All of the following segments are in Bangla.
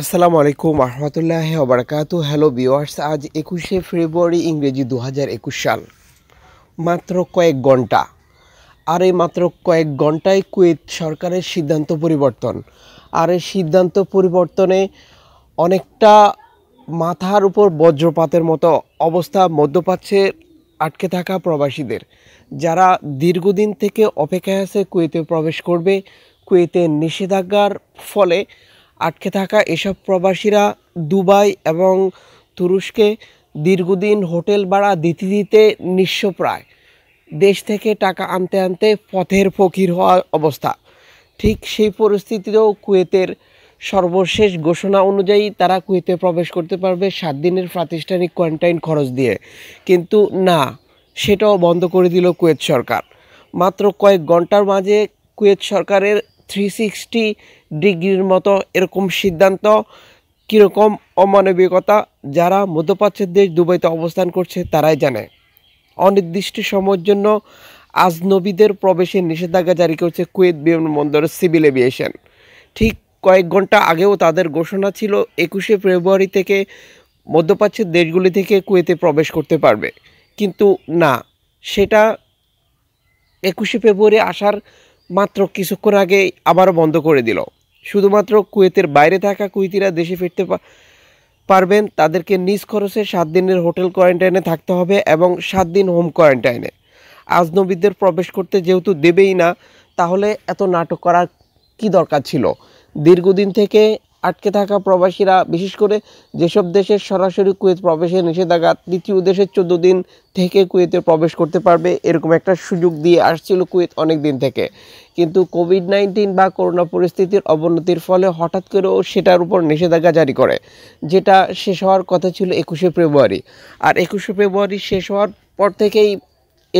আসসালামু আলাইকুম আহমতুল্লাহ ওবরাকাতু হ্যালো বিওয়ার্স আজ একুশে ফেব্রুয়ারি ইংরেজি দু সাল মাত্র কয়েক ঘন্টা আর এই মাত্র কয়েক ঘন্টায় কুয়েত সরকারের সিদ্ধান্ত পরিবর্তন আর এই সিদ্ধান্ত পরিবর্তনে অনেকটা মাথার উপর বজ্রপাতের মতো অবস্থা মধ্যপ্রাচ্যে আটকে থাকা প্রবাসীদের যারা দীর্ঘদিন থেকে অপেক্ষায় আছে কুয়েতে প্রবেশ করবে কুয়েতে নিষেধাজ্ঞার ফলে আটকে থাকা এসব প্রবাসীরা দুবাই এবং তুরস্কে দীর্ঘদিন হোটেল ভাড়া দিতে দিতে নিঃস্বপ্রায় দেশ থেকে টাকা আনতে আনতে পথের ফকির হওয়ার অবস্থা ঠিক সেই পরিস্থিতিতেও কুয়েতের সর্বশেষ ঘোষণা অনুযায়ী তারা কুয়েতে প্রবেশ করতে পারবে সাত দিনের প্রাতিষ্ঠানিক কোয়ারেন্টাইন খরচ দিয়ে কিন্তু না সেটাও বন্ধ করে দিল কুয়েত সরকার মাত্র কয়েক ঘন্টার মাঝে কুয়েত সরকারের থ্রি সিক্সটি ডিগ্রির মতো এরকম সিদ্ধান্ত কীরকম অমানবিকতা যারা মধ্যপ্রাচ্যের দেশ দুবাইতে অবস্থান করছে তারাই জানে অনির্দিষ্ট সময়ের জন্য আজনবীদের প্রবেশে নিষেধাজ্ঞা জারি করছে কুয়েত বিমানবন্দর সিভিল এভিয়েশন ঠিক কয়েক ঘন্টা আগেও তাদের ঘোষণা ছিল একুশে ফেব্রুয়ারি থেকে মধ্যপ্রাচ্যের দেশগুলি থেকে কুয়েতে প্রবেশ করতে পারবে কিন্তু না সেটা একুশে ফেব্রুয়ারি আসার মাত্র কিছুক্ষণ আগে আবারও বন্ধ করে দিল শুধুমাত্র কুয়েতের বাইরে থাকা কুয়েতিরা দেশে ফিরতে পারবেন তাদেরকে নিজ খরচে সাত দিনের হোটেল কোয়ারেন্টাইনে থাকতে হবে এবং সাত দিন হোম কোয়ারেন্টাইনে আজনবীদের প্রবেশ করতে যেহেতু দেবেই না তাহলে এত নাটক করার কি দরকার ছিল দীর্ঘদিন থেকে আটকে থাকা প্রবাসীরা বিশেষ করে যেসব দেশের সরাসরি কুয়েত প্রবেশে নিষেধাজ্ঞা তৃতীয় দেশের চোদ্দ দিন থেকে কুয়েতে প্রবেশ করতে পারবে এরকম একটা সুযোগ দিয়ে আসছিল কুয়েত অনেক দিন থেকে কিন্তু কোভিড নাইন্টিন বা করোনা পরিস্থিতির অবনতির ফলে হঠাৎ করেও সেটার উপর নিষেধাজ্ঞা জারি করে যেটা শেষ হওয়ার কথা ছিল একুশে ফেব্রুয়ারি আর একুশে ফেব্রুয়ারি শেষ হওয়ার পর থেকেই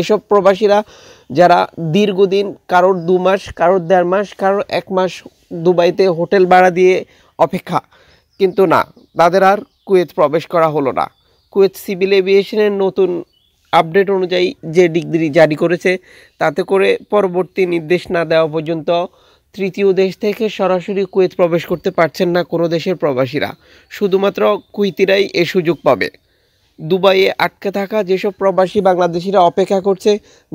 এসব প্রবাসীরা যারা দীর্ঘদিন কারোর দু মাস কারোর দেড় মাস কারোর এক মাস দুবাইতে হোটেল ভাড়া দিয়ে অপেক্ষা কিন্তু না তাদের আর কুয়েত প্রবেশ করা হলো না কুয়েত সিভিল এভিয়েশনের নতুন আপডেট অনুযায়ী যে ডিগ্রি জারি করেছে তাতে করে পরবর্তী নির্দেশ না দেওয়া পর্যন্ত তৃতীয় দেশ থেকে সরাসরি কুয়েত প্রবেশ করতে পারছেন না কোনো দেশের প্রবাসীরা শুধুমাত্র কুইতিরাই এ সুযোগ পাবে দুবাইয়ে আটকে থাকা যেসব প্রবাসী বাংলাদেশিরা অপেক্ষা করছে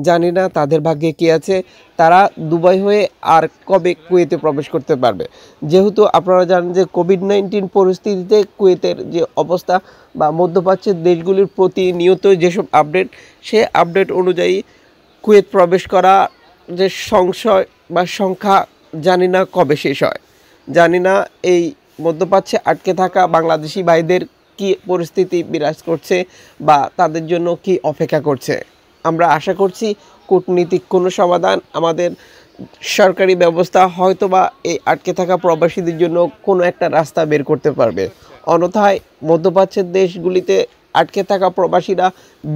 জানি না তাদের ভাগ্যে কী আছে তারা দুবাই হয়ে আর কবে কুয়েতে প্রবেশ করতে পারবে যেহেতু আপনারা জানেন যে কোভিড নাইন্টিন পরিস্থিতিতে কুয়েতের যে অবস্থা বা মধ্যপ্রাচ্যের দেশগুলির প্রতিনিয়ত যেসব আপডেট সে আপডেট অনুযায়ী কুয়েত প্রবেশ করা যে সংশয় বা সংখ্যা জানি না কবে শেষ হয় জানি না এই মধ্যপ্রাচ্যে আটকে থাকা বাংলাদেশি ভাইদের কি পরিস্থিতি বিরাজ করছে বা তাদের জন্য কি অপেক্ষা করছে আমরা আশা করছি কূটনীতিক কোনো সমাধান আমাদের সরকারি ব্যবস্থা হয়তোবা এই আটকে থাকা প্রবাসীদের জন্য কোনো একটা রাস্তা বের করতে পারবে অন্যথায় মধ্যপ্রাচ্যের দেশগুলিতে আটকে থাকা প্রবাসীরা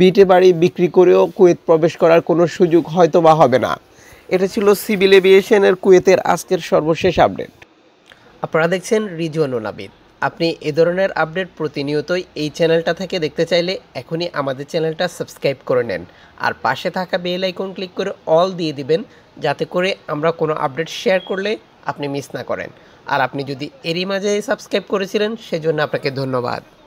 বিটে বাড়ি বিক্রি করেও কুয়েত প্রবেশ করার কোনো সুযোগ হয়তোবা হবে না এটা ছিল সিভিল এভিয়েশনের কুয়েতের আজকের সর্বশেষ আপডেট আপনারা দেখছেন রিজওয়ানুল আবিদ আপনি এ ধরনের আপডেট প্রতিনিয়তই এই চ্যানেলটা থেকে দেখতে চাইলে এখনই আমাদের চ্যানেলটা সাবস্ক্রাইব করে নেন আর পাশে থাকা বেল আইকন ক্লিক করে অল দিয়ে দিবেন যাতে করে আমরা কোনো আপডেট শেয়ার করলে আপনি মিস না করেন আর আপনি যদি এরই মাঝে সাবস্ক্রাইব করেছিলেন সেজন্য আপনাকে ধন্যবাদ